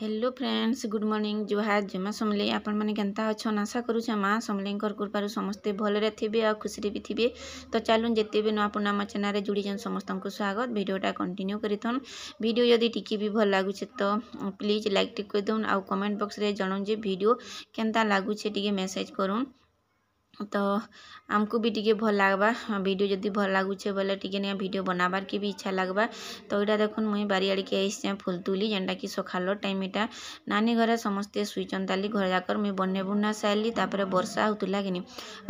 hello friends good morning ଜୁହାର ଜମା ସମଲେଇ ଆପଣମାନେ କେନ୍ତା ଅଛନ୍ ଆଶା କରୁଛେଁ ମା ସମଲେଇଙ୍କର କୃପାରୁ ସମସ୍ତେ ଭଲରେ ଥିବେ ଆଉ ଖୁସିରେ ବି ଥିବେ ତ ଚାଲୁନ୍ ଯେତେ ବି ନୂଆ ଆପଣ ଆମ ଚ୍ୟାନେଲ୍ରେ ଜୁଡ଼ିଛନ୍ ସମସ୍ତଙ୍କୁ ସ୍ୱାଗତ ଭିଡ଼ିଓଟା କଣ୍ଟିନ୍ୟୁ କରିଥନ୍ ଭିଡ଼ିଓ ଯଦି ଟିକେ ବି ଭଲ ଲାଗୁଛେ ତ ପ୍ଲିଜ୍ ଲାଇକ୍ ଟିକେ କରିଦେଉନ୍ ଆଉ କମେଣ୍ଟ ବକ୍ସରେ ଜଣଉନ୍ ଯେ ଭିଡ଼ିଓ କେନ୍ତା ଲାଗୁଛେ ଟିକେ ମେସେଜ୍ କରୁନ୍ ତ ଆମକୁ ବି ଟିକେ ଭଲ୍ ଲାଗ୍ବା ଭିଡ଼ିଓ ଯଦି ଭଲ୍ ଲାଗୁଛେ ବୋଲେ ଟିକେ ନିଆ ଭିଡ଼ିଓ ବନାବାର୍କେ ବି ଇଚ୍ଛା ଲାଗ୍ବା ତ ଏଇଟା ଦେଖୁନ୍ ମୁଇଁ ବାରିଆଡ଼ିକେ ଆଇସିଛେଁ ଫୁଲ୍ ତୁଲି ଯେନ୍ଟାକି ସକାଳର୍ ଟାଇମ୍ ଇଟା ନାନୀ ଘରେ ସମସ୍ତେ ଶୁଇଛନ୍ ତାଲି ଘର ଯାକର୍ ମୁଇଁ ବନେ ବୁନା ସାରିଲି ତାପରେ ବର୍ଷା ହଉଥିଲା କିନି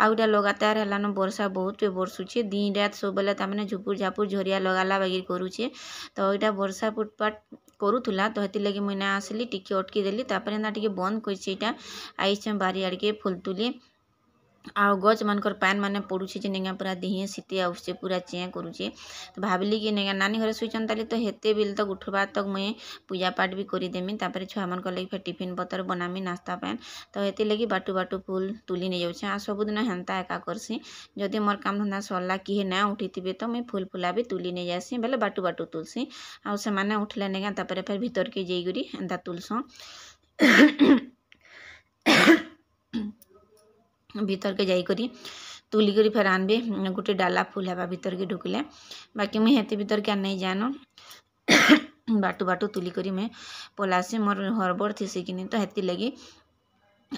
ଆଉ ଇଟା ଲଗାତାର ହେଲାନ ବର୍ଷା ବହୁତ୍ ବର୍ଷୁଛେ ଦିନ୍ ରାତ୍ ସବୁବେଲେ ତାମାନେ ଝୁପୁର୍ ଝାପୁର୍ ଝରିଆ ଲଗାଲା ବାଗିର୍ କରୁଛେ ତ ଇଟା ବର୍ଷା ଫୁଟ୍ପାଟ୍ କରୁଥିଲା ତ ହେଥିର୍ଲାଗି ମୁଇଁ ନା ଆସିଲି ଟିକେ ଅଟ୍କି ଦେଲି ତାପରେ ଏନ୍ତା ଟିକେ ବନ୍ଦ୍ କରିଛେ ଇଟା ଆଇଛେଁ ବାରିଆଡ଼ିକେ ଫୁଲ୍ ତୁଲି आ गज मर पैन मैंने पड़ू जी नेगा पूरा दिहे सीती आसचे पूरा चे करुचे तो भाविली कि नेगा नानी घर शुचन ताली तो हेते बिल तक उठवा तक मुझे पूजा पाठ भी करदेमी तापर छुआ मगि फिर टीफिन पतर बनामी नास्ता पैन तो ये लगी बाटू बाटू फुल तुली नहीं जाऊे आ सबुदिन हेन्ता एका करसी जदि मोर काम धंदा सरला किए ना उठी थी तो मुझे फुल फुला भी तुली नहीं जासी बोले बाटू बाटू तुलसी आने उठले नेगा फिर भितर के जाकर हेन्ता तुलसन भितर के जाकर तुलिक फेर आनबे गोटे डाला फुल हाँ भितर के ढुकले बाकी मुझे भितर के नहीं जान बाटू बाटू तुलिकी मुझे पलासी मोर हरबड़ थी कि तो हेती लगी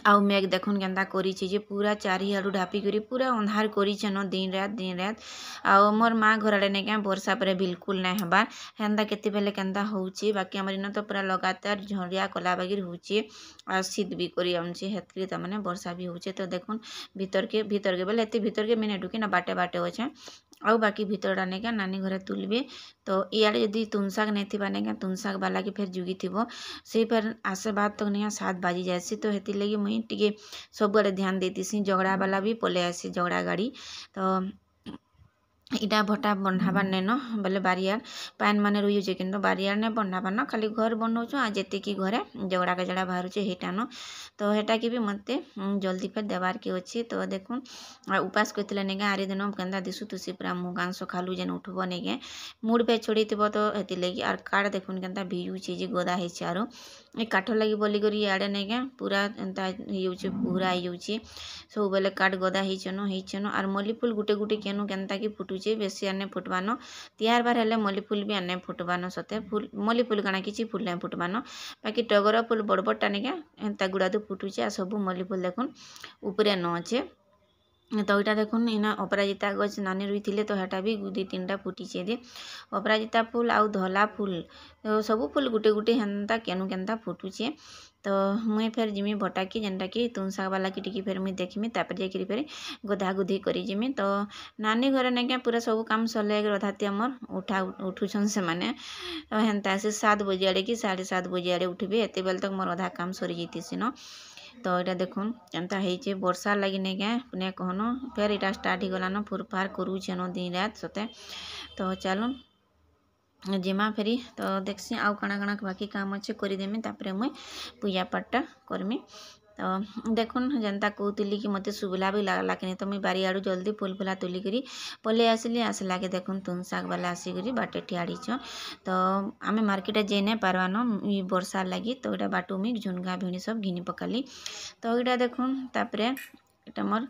आउ मैग देख के करे पूरा चारिड़ ढापी करी पूरा अंधार कर दिन रात दिन रात आउ मोर माँ घर आड़े नहीं क्या बर्षा पर बिल्कुल ना हबार हेन्ता के बेले के बाकी आम तो पूरा लगातार झंडिया कला बागर होीत भी करी मैंने वर्षा भी हो तो देखन भितर के भितर के बोले ये भितर के मैंने ढुकी ना बाटे बाटे अच्छे आउ बाकी भितर ने क्या नानी घरे तुलबे तो इड़े जदि तुन शाग नहीं क्या तुन शाग बाला फेर जुगी थी से फेर बात तो नहीं सात बाजी जासी तो हेती लगी मुई टे सबुआ ध्यान देतीसी झगड़ा बाला भी आसी झगड़ा गाड़ी तो इटा भटा बढ़ा बार नैन बोले बारियार पैन मान रही हो कि बारियार ने बंधाबार न खाली घर बनाऊ आज जी घर जगड़ा गजड़ा बाहर हेटा तो हेटा कि भी मत जल्दी फिर देवार के अच्छे तो देख उपास कहते नहीं आर दिन के दिशु दिशुसी पूरा मुँह मुगांस खालू जेन उठब नहीं गए मुड फे छोड़ थो तो लगी आर कार्ड देखुन के भिजुचे गदा हो रु ये काठ लगी बोलिकर इे नहीं गए पूरा एंता हो सब बेले कार्ड गदा हो चेन आर मल्लिफुल गुटे गुटे केनु के फुटू ହେଇଛେ ବେଶୀ ଫୁଟବାନ ଫୁଟ୍ବାନ ବାର ହେଲେ ମଲ୍ଲି ଫୁଲ୍ ବି ଆନେ ଫୁଟ୍ବାନ ସତେ ଫୁଲ୍ ମଲ୍ଲି ଫୁଲ୍ କାଣା କିଛି ଫୁଲ୍ ନାଇଁ ଫୁଟ୍ବାନ ବାକି ଟଗର ଫୁଲ୍ ବଡ଼ ବଡ଼ଟା ନିକେ ହେନ୍ତା ଗୁଡ଼ାଦୁ ଫୁଟୁଛେ ଆଉ ସବୁ ମଲ୍ଲି ଫୁଲ୍ ଦେଖୁନ୍ ଉପରେ ନ ଅଛେ ତ ଏଇଟା ଦେଖୁନ୍ ଇନା ଅପରାଜିତା ଗଛ ନାନି ରୁଇଥିଲେ ତ ହେଟା ବି ଦୁଇ ତିନିଟା ଫୁଟିଛେ ଦେ ଅପରାଜିତା ଫୁଲ୍ ଆଉ ଧଲା ଫୁଲ୍ ସବୁ ଫୁଲ୍ ଗୁଟେ ଗୁଟେ ହେନ୍ତା କେନୁ କେନ୍ତା ଫୁଟୁଛେ ତ ମୁଇଁ ଫେର୍ ଯିମି ଭଟାକି ଯେନ୍ଟାକି ତୁନ୍ଶାବାଲାକି ଟିକେ ଫେର୍ ମୁଇଁ ଦେଖ୍ମି ତାପରେ ଯାଇକିରି ଫେର୍ ଗଧାଗୁଧି କରିଯିମି ତ ନାନୀ ଘରେ ନାଇଁକେ ପୁରା ସବୁ କାମ୍ ସର୍ଲେ ରଧାତି ଆମର୍ ଉଠା ଉଠୁଛନ୍ ସେମାନେ ହେନ୍ତା ସେ ସାତ୍ ବଜେ ଆଡ଼େ କି ସାଢ଼େ ସାତ୍ ବଜେ ଆଡ଼େ ଉଠିବେ ଏତେବେଲେ ତକ୍ ମୋର୍ ଅଧା କାମ୍ ସରିଯାଇଥିସିନ ତ ଇଟା ଦେଖୁନ୍ ଏନ୍ତା ହେଇଛେ ବର୍ଷା ଲାଗି ନେଇକେ ନାଇଁ କହନ ଫେର୍ ଇଟା ଷ୍ଟାର୍ଟ୍ ହେଇଗଲାନ ଫୁର୍ଫାର୍ କରୁଛେନ ଦିନ୍ ରାତ୍ ସତେ ତ ଚାଲୁନ୍ ଯିମା ଫେରି ତ ଦେଖ୍ସି ଆଉ କାଣା କାଣା ବାକି କାମ୍ ଅଛେ କରିଦେମି ତାପରେ ମୁଇଁ ପୂଜାପାଠଟା କର୍ମି ତ ଦେଖୁନ୍ ଯେନ୍ତା କହୁଥିଲି କି ମୋତେ ଶୁଭ୍ଲା ବି ଲାଗ୍ଲା କିନି ତ ମୁଇଁ ବାରିଆଡ଼ୁ ଜଲ୍ଦି ଫୁଲ୍ ଫୁଲା ତୁଲିକରି ପଲେଇ ଆସିଲି ଆସିଲାକେ ଦେଖୁନ୍ ତୁନ୍ ଶାଗ୍ ବାଲା ଆସିକରି ବାଟେ ଠିଆଡ଼ିଛନ୍ ତ ଆମେ ମାର୍କେଟ୍ରେ ଯାଇ ନାଇଁ ପାର୍ବାନ ଇ ବର୍ଷା ଲାଗି ତ ଇଟା ବାଟୁ ମୁଇଁ ଝୁନ୍ଗା ଭିଣି ସବ୍ ଘିନି ପକାଲି ତ ଇଟା ଦେଖୁନ୍ ତାପରେ ଇଟା ମୋର୍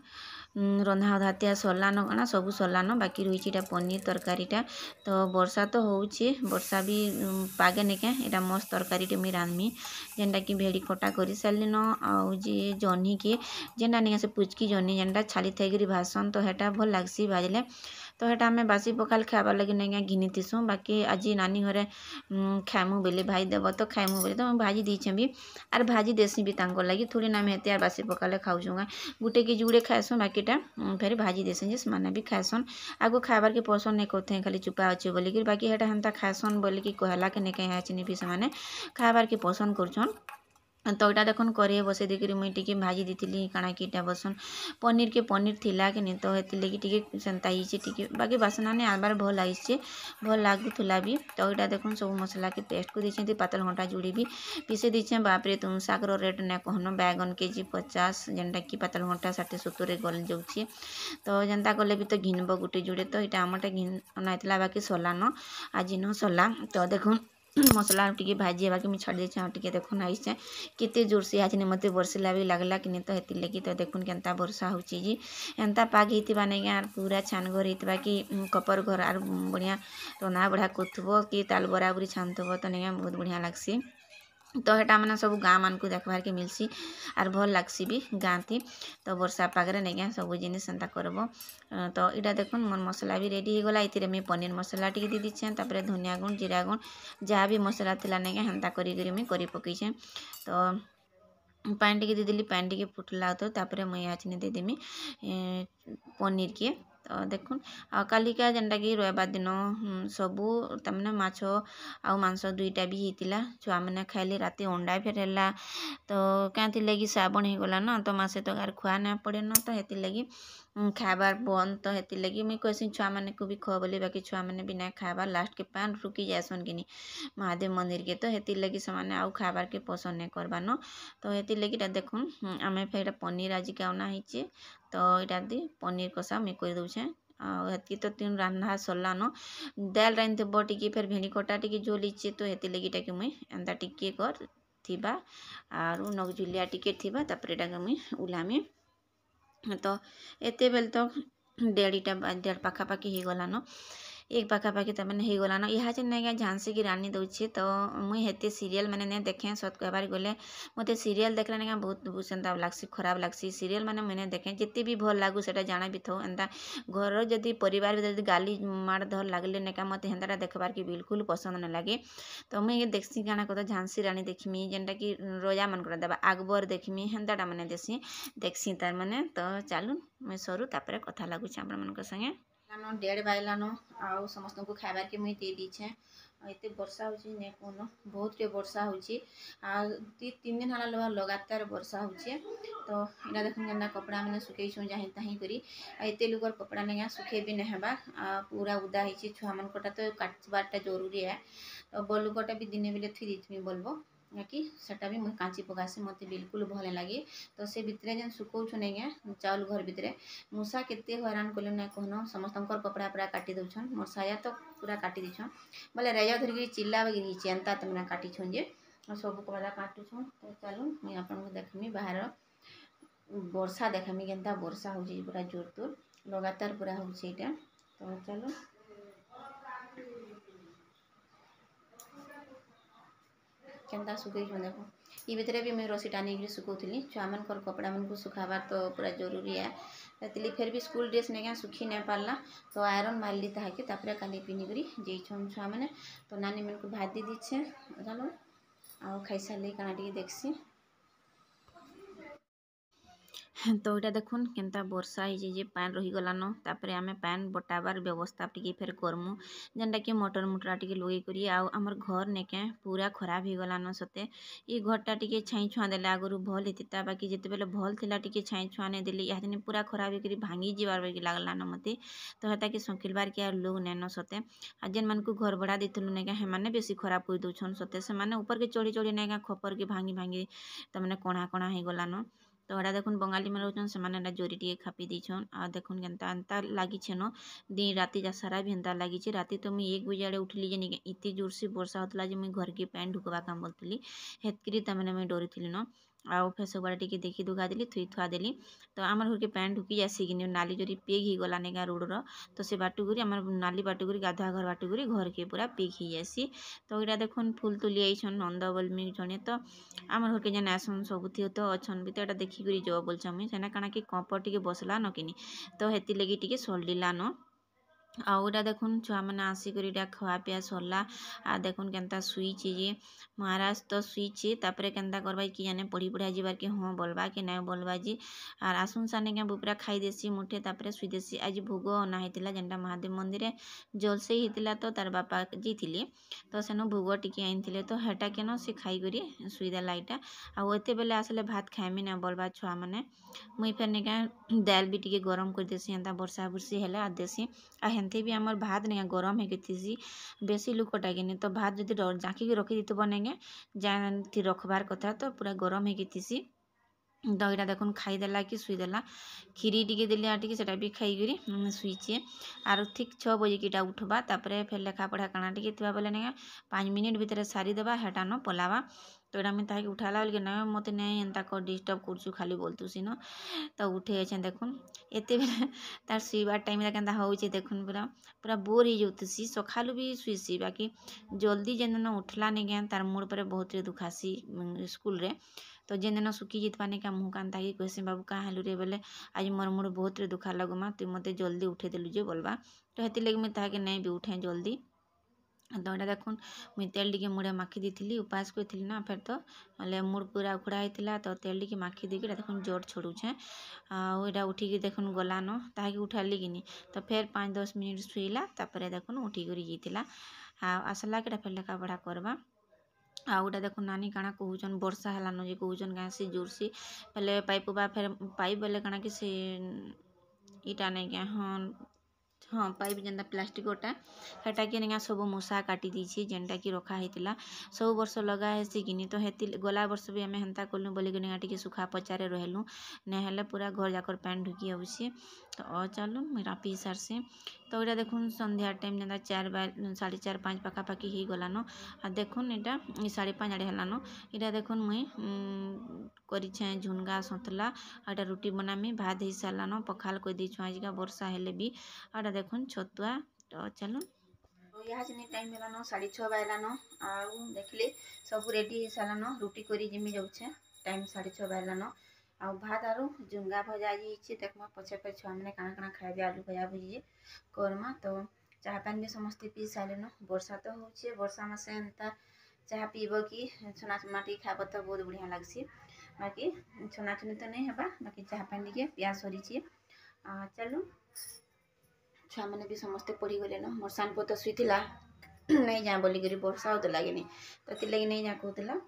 ରନ୍ଧାବଢ଼ା ତିଆ ସରିଲାନ କାଣା ସବୁ ସରିଲାନ ବାକି ରହିଛି ଏଇଟା ପନିର୍ ତରକାରୀଟା ତ ବର୍ଷା ତ ହଉଛି ବର୍ଷା ବି ପାଗେ ନେକେଁ ଏଇଟା ମସ୍ତ ତରକାରୀଟେ ମୁଇଁ ରାନ୍ଧ୍ମି ଯେନ୍ଟାକି ଭେଣ୍ଡି କଟା କରିସାରିଲିନ ଆଉ ଯେ ଜହ୍ନିକେ ଯେନ୍ଟା ନିକେଁ ସେ ପୁଚକି ଜହ୍ନି ଯେନ୍ଟା ଛାଲି ଥାଇକିରି ଭାଜସନ୍ ତ ହେଟା ଭଲ୍ ଲାଗ୍ସି ଭାଜିଲେ तो हेटा आम बासी पखाल खाबार लगे नहीं आज घिनी थीसूँ बाकी आज नानी घरे खाएमु बोले भाई देव तो खाएमु बोले तो मैं भाजी दे आर भाजी देसी भी तक लगी थोड़ी ना हेती आर बासी पखाले खाऊँ गोटे कि जुड़े खाएसूँ बाकी फेर भाजी देसन जी से भी खाएसन आगे खाबार के पसंद नहीं करते हैं खाली चुपा अच्छे बोलिकी बाकी हेटा हमें खाएसन बोल कि कहला के नहीं कहीं आने खाबार के पसंद कर ତ ଇଟା ଦେଖୁନ୍ କରେଇ ବସେଇ ଦେଇକରି ମୁଇଁ ଟିକେ ଭାଜି ଦେଇଥିଲି କାଣା କି ଇଟା ବସନ୍ ପନିର୍କେ ପନିର୍ ଥିଲା କି ନି ତ ହେଥିର୍ଲାଗି ଟିକେ ସେନ୍ତା ହେଇଛେ ଟିକେ ବାକି ବାସ୍ନାନେ ଆନ୍ବାର୍ ଭଲ୍ ଆଇଛେ ଭଲ୍ ଲାଗୁଥିଲା ବି ତ ଇଟା ଦେଖୁନ୍ ସବୁ ମସଲାକେ ପେଷ୍ଟକୁ ଦେଇଛନ୍ତି ପାତଲ୍ଘଣ୍ଟା ଯୁଡ଼ି ବି ପିସେଇ ଦେଇଛେଁ ବାପ୍ରେ ତୁନ୍ ଶାଗ୍ର ରେଟ୍ ନାଇଁ କହନ ବାଇଗନ୍ କେଜି ପଚାଶ୍ ଯେନ୍ଟାକି ପାତଲ୍ଘଣ୍ଟା ଷାଠେ ସତୁରେ ଗଲ୍ ଯାଉଛେ ତ ଯେନ୍ତା କଲେ ବି ତ ଘିନ୍ବ ଗୁଟେ ଯୁଡ଼େ ତ ଇଟା ଆମର୍ଟା ଘିନ୍ ଅନା ହେଇଥିଲା ବାକି ସଲାନ ଆଜିନ ସଲା ତ ଦେଖୁନ୍ मसला टी भाजी है कि छाड़ दे टे देख आईसे कितने जोर से आज मत बर्षा भी लग्ला कि नहीं तो हेती लगी तो देखुन के बर्षा हो एंता पाग होता पूरा छान घर हो कि कपर घर आर बढ़िया रना बढ़ा कर कि ताल बराबरी छानु तो नहीं बहुत बढ़िया लग्सी ତ ହେଟାମାନେ ସବୁ ଗାଁମାନଙ୍କୁ ଦେଖ୍ବାର୍କେ ମିଲ୍ସି ଆର୍ ଭଲ୍ ଲାଗ୍ସି ବି ଗାଁଥି ତ ବର୍ଷା ପାଗରେ ନେଇକେଁ ସବୁ ଜିନିଷ୍ ଏନ୍ତା କର୍ବ ତ ଇଟା ଦେଖୁନ୍ ମୋର୍ ମସଲା ବି ରେଡ଼ି ହେଇଗଲା ଏଥିରେ ମୁଇଁ ପନିର୍ ମସଲା ଟିକେ ଦେଇ ଦେଇଛେଁ ତା'ପରେ ଧନିଆ ଗୁଣ୍ଡ୍ ଜିରା ଗୁଣ୍ଡ୍ ଯାହା ବି ମସଲା ଥିଲା ନେଇକେଁ ହେନ୍ତା କରିକିରି ମୁଇଁ କରି ପକେଇଛେଁ ତ ପାଏନ୍ ଟିକେ ଦେଇଦେଲି ପାଏନ୍ ଟିକେ ଫୁଟ୍ଲା ତ ତା'ପରେ ମୁଇଁ ଇହାଛିନି ଦେଇଦେମି ପନିର୍କେ ତ ଦେଖୁନ୍ ଆଉ କାଲିକା ଯେନ୍ଟାକି ରବିବାର ଦିନ ସବୁ ତାମାନେ ମାଛ ଆଉ ମାଂସ ଦୁଇଟା ବି ହେଇଥିଲା ଛୁଆମାନେ ଖାଇଲେ ରାତି ଅଣ୍ଡା ଫେର୍ ହେଲା ତ କାଏଁଥିର୍ ଲାଗି ଶ୍ରାବଣ ହେଇଗଲା ନା ତ ମାସେ ତକ୍ ଆର୍ ଖୁଆ ନାଇଁ ପଡ଼େ ନ ତ ହେଥିର୍ ଲାଗି ଖାଇବାର୍ ବନ୍ଦ୍ ତ ହେଥିର୍ଲାଗି ମୁଇଁ କହେସିଁ ଛୁଆମାନଙ୍କୁ ବି ଖଅ ବୋଲି ବାକି ଛୁଆମାନେ ବି ନାଇଁ ଖାଏବାର୍ ଲାଷ୍ଟ୍କେ ପାଏନ୍ ରୁକି ଯାଏସନ୍ କିନି ମହାଦେବ୍ ମନ୍ଦିର୍କେ ତ ହେଥିର୍ଲାଗି ସେମାନେ ଆଉ ଖାଏବାର୍କେ ପସନ୍ଦ୍ ନାଇଁ କର୍ବାର୍ନ ତ ହେଥିର୍ଲାଗି ଇଟା ଦେଖୁନ୍ ଆମେ ଫେର୍ ଇଟା ପନିର୍ ଆଜିକେ ଅନା ହେଇଛେ ତ ଇଟାଦି ପନିର୍ କଷା ମୁଇଁ କରିଦଉଛେଁ ଆଉ ହେତ୍କି ତ ତିନ୍ ରାନ୍ଧା ସର୍ଲାନ ଦାଏଲ୍ ରାନ୍ଧିଥିବ ଟିକେ ଫେର୍ ଭେଣ୍ଡି ଖଟା ଟିକେ ଝୋଲ୍ ହେଇଛେ ତ ହେଥିର୍ଲାଗି ଇଟାକେ ମୁଇଁ ଏନ୍ତା ଟିକେ କର୍ ଥିବା ଆରୁ ନକ୍ଜୁଲିଆ ଟିକେ ଥିବା ତା'ପରେ ଇଟାକେ ମୁଇଁ ଉହ୍ଲାମି ତ ଏତେବେଳେ ତ ଦେଢ଼ଟା ଦେଢ଼ ପାଖାପାଖି ହେଇଗଲାନ एक पाखापाखि तमाम तो हो गलान यहाँ जेन आज झांसी की रानी दूसरे तो मुझे सीरीयल मैंने नहीं देखे सत कह गले मत सीरीयल देखने नहीं बहुत सेन्ता लग्सी खराब लग्सी सीरीयल मैंने मुझे देखे जिते भी भल लगू से जाना भी थो एंता घर जदि पर गाली माड़ धर लगे ना मत हेन्ता देखार कि बिलकुल पसंद न लगे तो मुझे तो देखी क्या कह झांसी राणी देखमी जेनटा कि रोजा मन कर आकबर देखमी हेन्ताटा मैंने देसी देखसी तार मैंने तो चलू मुझे सरुता कथ लगुच आप संगे লাগানো ডেढ़ ବାଜିଲାନ ଆଉ ସମସ୍ତଙ୍କୁ ଖାଇବାର୍କେ ମୁଇଁ ଦେଇ के मुई ଏତେ ବର୍ଷା ହେଉଛି ନେ କହୁନ ବହୁତଟେ ବର୍ଷା ହେଉଛି ଆଉ ଦୁଇ ତିନି ଦିନ ହେଲା ଲୁହା ଲଗାତାର ବର୍ଷା ହେଉଛି ତ ଏଇଟା ଦେଖୁନ୍ ଯେନ୍ତା ମାନେ ଶୁଖେଇଛୁଁ ଯାହିଁ ତାହିଁ କରି ଆଉ ଏତେ ଲୋକର କପଡ଼ା ନେଇକା ଶୁଖେଇ ବି ନାଇଁ ହେବା ଆଉ ପୁରା ଉଦା ହେଇଛି ଛୁଆମାନଙ୍କଟା ତ କାଟିବାରଟା ଜରୁରୀ ଏ ତ ବଲ୍ ଲୁକଟା ବି ଦିନେ ବେଲେ ଥୁଇ ଦେଇଥିମି ବଲ୍ବ कि सेटा भी कांची पकासे मत बिल्कुल भले लगे तो से भितरे जेन सुखन आज्ञा चाउल घर भितर मूसा के हरान कले ना कहन समस्त कपड़ा पूरा काटि दौन मोर साया तो पूरा काटि दीछन बोले रेज धरिकी चिल्ला चेन्ता तुमने काटिछन जे सब कपड़ा काटुछन तो चलू आपन को देखमी बाहर बर्षा देखेमी के बर्षा हो पूरा जोर तोर लगातार पूरा होटा तो चलो केन्ता सुखे देख ये भितर भी मुझे रसीटा नहीं थी छुआ मान कपड़ा मानक सुखा तो पूरा जरूरी है ले फिर भी स्कूल ड्रेस नहीं क्या सुखी नहीं पार्ला तो आयरन मारि ताकि का पिन्हरी जाइन छुआ मैंने तो नानी मैं भाजी दीछे आ खाई सारे कणा टी देखसी তো এটা দেখুন কেনতা বর্ষা হয়েছে যে প্যান রহিগলান তাপরে আমি প্যান বটাবার ব্যবস্থা টিকে ফের করমু যেনটাকি মটর মুটরা টিকে লগাই করি আউ আমার ঘর নেকে পুরা খরাপ হয়েগলান সতে এই ঘরটা টিকে ছাই ছুঁয়া দেলে আগর ভল হইতা বাকি যেতবেলে ভল লা টিকে ছাই ছুঁয়া নেই দেলি ইহাদিন পুরা খরাপ হয়েকি ভাঙি যাবার বাকি লাগলান মতে তো হেতাকে সঙ্কিলবার কি আর লোক নেন সতে আর যেন মানুষ ঘর ভড়া দিলু নাইকা সেমানে বেশি খরাপ হয়ে দৌছন সতে সেমানে উপরকে চড়ি চড়ি নাইকা খপরকে ভাঙি ভাঙি তার মানে কণা কণা হয়েগলান ତ ହେଟା ଦେଖୁନ୍ ବଙ୍ଗାଲୀମାନେ ରହୁଛନ୍ ସେମାନେ ଏଟା ଜରି ଟିକେ ଖାପି ଦେଇଛନ୍ ଆଉ ଦେଖୁନ୍ କେନ୍ତା ଏନ୍ତା ଲାଗିଛେନ ଦିନ୍ ରାତି ଯା ସାରା ବି ହେନ୍ତା ଲାଗିଛେ ରାତି ତ ମୁଇଁ ଏକ୍ ବଜେ ଆଡ଼େ ଉଠିଲି ଯେ ନିକେ ଏତେ ଜୋରସେ ବର୍ଷା ହଉଥିଲା ଯେ ମୁଇଁ ଘର୍କେ ପାଏନ୍ ଢୁକବା କାଁ ବୋଲୁଥିଲି ହେତ୍କିରି ତାମାନେ ମୁଇଁ ଡରିଥିଲିନ ଆଉ ଫେସ ଟିକେ ଦେଖି ଦୁଖା ଦେଲି ଥୁଇ ଥୁଆ ଦେଲି ତ ଆମର ଘରକେ ପାଏନ୍ ଢୁକି ଯାସି କିନି ନାଲି ଯଦି ପେକ୍ ହେଇଗଲା ନେକା ରୋଡ଼ର ତ ସେ ବାଟୁଗୁରି ଆମର ନାଲି ବାଟୁଗୁରି ଗାଧୁଆ ଘର ବାଟୁଗୁରି ଘରକେ ପୁରା ପେକ୍ ହେଇଯାସି ତ ଏଇଟା ଦେଖୁନ୍ ଫୁଲ୍ ତୁଲି ଆଇଛନ୍ ନନ୍ଦ ବୋଲମି ଜଣେ ତ ଆମର ଘରକେ ଯେନ୍ ଆସନ୍ ସବୁଥି ତ ଅଛନ୍ ବି ତ ଏଇଟା ଦେଖିକରି ଯଅ ବୋଲଛନ୍ ମୁଇଁ ସେନା କି କମ୍ପ ଟିକେ ବସଲା ନ କିନି ତ ହେଥିଲାଗି ଟିକେ ସଲ୍ଲିଲା ନ ଆଉ ଏଇଟା ଦେଖୁନ୍ ଛୁଆମାନେ ଆସିକରି ଏଇଟା ଖୁଆପିଆ ସରିଲା ଆର୍ ଦେଖୁନ୍ କେନ୍ତା ଶୁଇଛେ ଯେ ମହାରାଜ ତ ଶୁଇଛେ ତାପରେ କେନ୍ତା କର୍ବା କି ଜାନେ ପଢ଼ି ପଢ଼ା ଯିବାର୍ କି ହଁ ବୋଲ୍ବା କି ନାଇଁ ବୋଲ୍ବା ଯେ ଆର୍ ଆସୁନ୍ ସାନେ କେଁ ବୁପୁରା ଖାଇଦେସି ମୁଠେ ତାପରେ ଶୁଇଦେସି ଆଜି ଭୋଗ ଅନା ହେଇଥିଲା ଯେନ୍ଟା ମହାଦେବ ମନ୍ଦିରେ ଜଲସେଇ ହେଇଥିଲା ତ ତାର୍ ବାପା ଯାଇଥିଲେ ତ ସେନୁ ଭୋଗ ଟିକେ ଆଣିଥିଲେ ତ ହେଟା କେନ ସେ ଖାଇକରି ଶୁଇଦେଲା ଏଇଟା ଆଉ ଏତେବେଲେ ଆସିଲେ ଭାତ ଖାଇମି ନା ବଲ୍ବା ଛୁଆମାନେ ମୁଇଁ ଫେର୍ ନିକା ଦାଏଲ୍ ବି ଟିକେ ଗରମ କରିଦେସି ଏନ୍ତା ବର୍ଷା ବୁର୍ଷି ହେଲେ ଆର୍ ଦେସି ଆର୍ ହେନ୍ତି ବି ଆମର୍ ଭାତ୍ ନେଇକେଁ ଗରମ୍ ହେଇକି ଥିସି ବେଶୀ ଲୁକଟା କିନି ତ ଭାତ୍ ଯଦି ଜାଙ୍କିକି ରଖିଥିବ ନେଇକେଁ ଯେନ୍ତି ରଖ୍ବାର୍ କଥା ତ ପୁରା ଗରମ୍ ହେଇକି ଥିସି ତ ଏଇଟା ଦେଖୁନ୍ ଖାଇଦେଲା କି ଶୁଇଦେଲା କ୍ଷୀରି ଟିକେ ଦେଲି ଆର୍ ଟିକେ ସେଟା ବି ଖାଇକରି ଶୁଇଛେ ଆରୁ ଠିକ୍ ଛଅ ବଜେକି ଇଟା ଉଠ୍ବା ତାପରେ ଫେର୍ ଲେଖାପଢ଼ା କାଣା ଟିକେ ଥିବା ବେଲେ ନେଇକେଁ ପାଞ୍ଚ୍ ମିନିଟ୍ ଭିତ୍ରେ ସାରିଦେବା ହେଟାନ ପଲାବା तो यहाँ मैं ताकि उठाला बोलिए ना मत नहीं डिस्टर्ब कर खाली बोलतुसी न तो उठे अच्छे देखुन एत तार शुवार टाइम के देखुन पूरा पूरा बोर हो जाऊसी सका भी सी बाकी जल्दी जेन दिन उठला नहीं क्या तार मुड़ पर बहुत ही दुखासी स्कूल रे तो जेन दिन सुखी जितवानी क्या मुँह का कहसे बाबू कह हेलु रे बोले आज मोर मुड़ बहुत दुखा लगुमा तुम मत जल्दी उठे देलु जे बोलवा तो हेती लगे मुझे ताकि नहीं भी उठे जल्दी ଏଇଟା ଦେଖୁନ୍ ମୁଇଁ ତେଲ୍ ଟିକେ ମୁଡ଼େ ମାଖି ଦେଇଥିଲି ଉପାସ କରିଥିଲି ନା ଫେର୍ ତ ହେଲେ ମୁଡ଼୍ ପୁରା ଉଖଡ଼ା ହେଇଥିଲା ତ ତେଲ୍ ଟିକେ ମାଖି ଦେଇକି ଏଇଟା ଦେଖୁନ୍ ଜର୍ ଛଡ଼ୁଛେଁ ଆଉ ଏଇଟା ଉଠିକି ଦେଖୁନ୍ ଗଲାନ ତାହାକେ ଉଠାଲି କିନି ତ ଫେର୍ ପାଞ୍ଚ ଦଶ ମିନିଟ୍ ଶୁଇଲା ତାପରେ ଦେଖୁନ୍ ଉଠିକରି ଯାଇଥିଲା ଆଉ ଆସଲା କେଟା ଫେର୍ ଲେଖାପଢ଼ା କର୍ବା ଆଉ ଗୋଟେ ଦେଖୁନ୍ ନାନୀ କାଣା କହୁଛନ୍ ବର୍ଷା ହେଲାନ ଯେ କହୁଛନ୍ କାଁ ସେ ଜୋର୍ସି ବେଲେ ପାଇପ୍ ବା ଫେର୍ ପାଇପ୍ ବେଲେ କାଣା କି ସେ ଇଟା ନାଇଁ କାଏଁ ହଁ ହଁ ପାଇପ୍ ଯେନ୍ତା ପ୍ଲାଷ୍ଟିକ୍ ଗୋଟା ହେଟାକେ ଆଜ୍ଞା ସବୁ ମୂଷା କାଟି ଦେଇଛି ଯେନ୍ଟାକି ରଖା ହେଇଥିଲା ସବୁ ବର୍ଷ ଲଗା ହେସି କିନି ତ ହେତି ଗଲା ବର୍ଷ ବି ଆମେ ହେନ୍ତା କଲୁ ବୋଲିକିନି ଆଜ୍ଞା ଟିକେ ଶୁଖା ପଚାରେ ରହିଲୁ ନାଇଁ ହେଲେ ପୁରା ଘର୍ ଯାକର୍ ପାଏନ୍ ଢୁକି ଆଉଛେ ତ ଚାଲୁନ୍ ମୁଇଁ ରାପି ସାର୍ସି তো ওইটা দেখুন সন্ধ্যার টাইম যেটা চার বা সাড়ে চার পাঁচ পাখাপাখি হয়ে গলানো আর দেখুন এটা সাড়ে পাঁচ আড়ে হেলানো এটা দেখুন মুই করিছে ঝুনগা সন্তলা এটা রুটি বনামি ভাত হয়ে সারলানো পখাল করে দিয়েছ আজকা বর্ষা হলে বি এটা দেখুন ছতুয়া তো চলুন ଏହା ଚିନି ଟାଇମ୍ ହେଲାନ ସାଢ଼େ ଛଅ ବାହାରିଲାନ ଆଉ ଦେଖିଲି ସବୁ ରେଡ଼ି ହେଇସାରିଲାନ ରୁଟି କରି ଯେମି ଯାଉଛେ ଟାଇମ୍ ସାଢ଼େ ଛଅ ବାହାରିଲାନ आउ भात आरु जुंगा भजा जाइए देखम पचे पचे छुआ मैंने काना काना खाए आलू भजा भुजे करमा तो चाह पान भी समस्त पी सारेन बर्षा तो हूँ बर्षा मसे एंता चाह पीब कि छुना छुना टी खाब तो बहुत बढ़िया लग्सी बाकी छुना छुनी तो नहीं हेबा बाकी चाह पान टी प्या सरी चलो छुआ मैंने भी समस्ते पढ़ी गले न मोर सान पुत तो सुला नहीं जा बोलिकी बर्षा होता लगे नहीं तो लगे नहीं जा कहला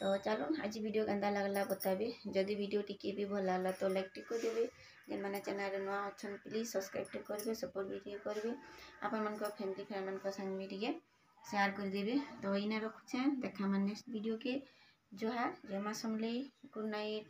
তো চলুন আজ ভিডিও কেন্তা লাগলা বতাবে যদি ভিডিও টিকি বি ভাল লাগলা তো লাইক টিকে দেবে যেন চ্যানেল নয় অছেন প্লিজ সবসক্রাইব টিকে করবে সপোর্ট বি টিকে করবে আপনার ফ্যামিলি ফ্রেন্ড মান সাংে বি টিকে सेयार करदे तो यही रखुचे देखा नेक्स्ट भिडियो के जोहार जय माँ समले गुड नाइट